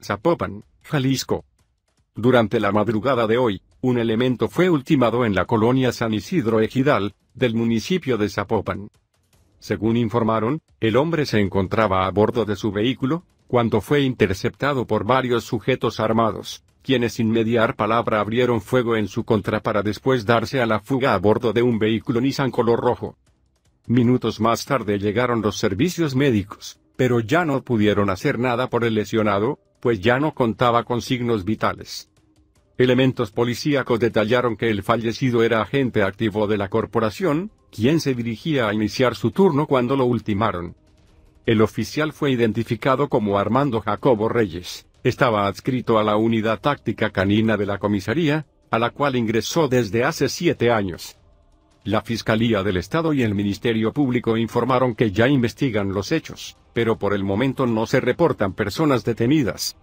Zapopan, Jalisco. Durante la madrugada de hoy, un elemento fue ultimado en la colonia San Isidro Ejidal, del municipio de Zapopan. Según informaron, el hombre se encontraba a bordo de su vehículo, cuando fue interceptado por varios sujetos armados quienes sin mediar palabra abrieron fuego en su contra para después darse a la fuga a bordo de un vehículo Nissan color rojo. Minutos más tarde llegaron los servicios médicos, pero ya no pudieron hacer nada por el lesionado, pues ya no contaba con signos vitales. Elementos policíacos detallaron que el fallecido era agente activo de la corporación, quien se dirigía a iniciar su turno cuando lo ultimaron. El oficial fue identificado como Armando Jacobo Reyes. Estaba adscrito a la unidad táctica canina de la comisaría, a la cual ingresó desde hace siete años. La Fiscalía del Estado y el Ministerio Público informaron que ya investigan los hechos, pero por el momento no se reportan personas detenidas.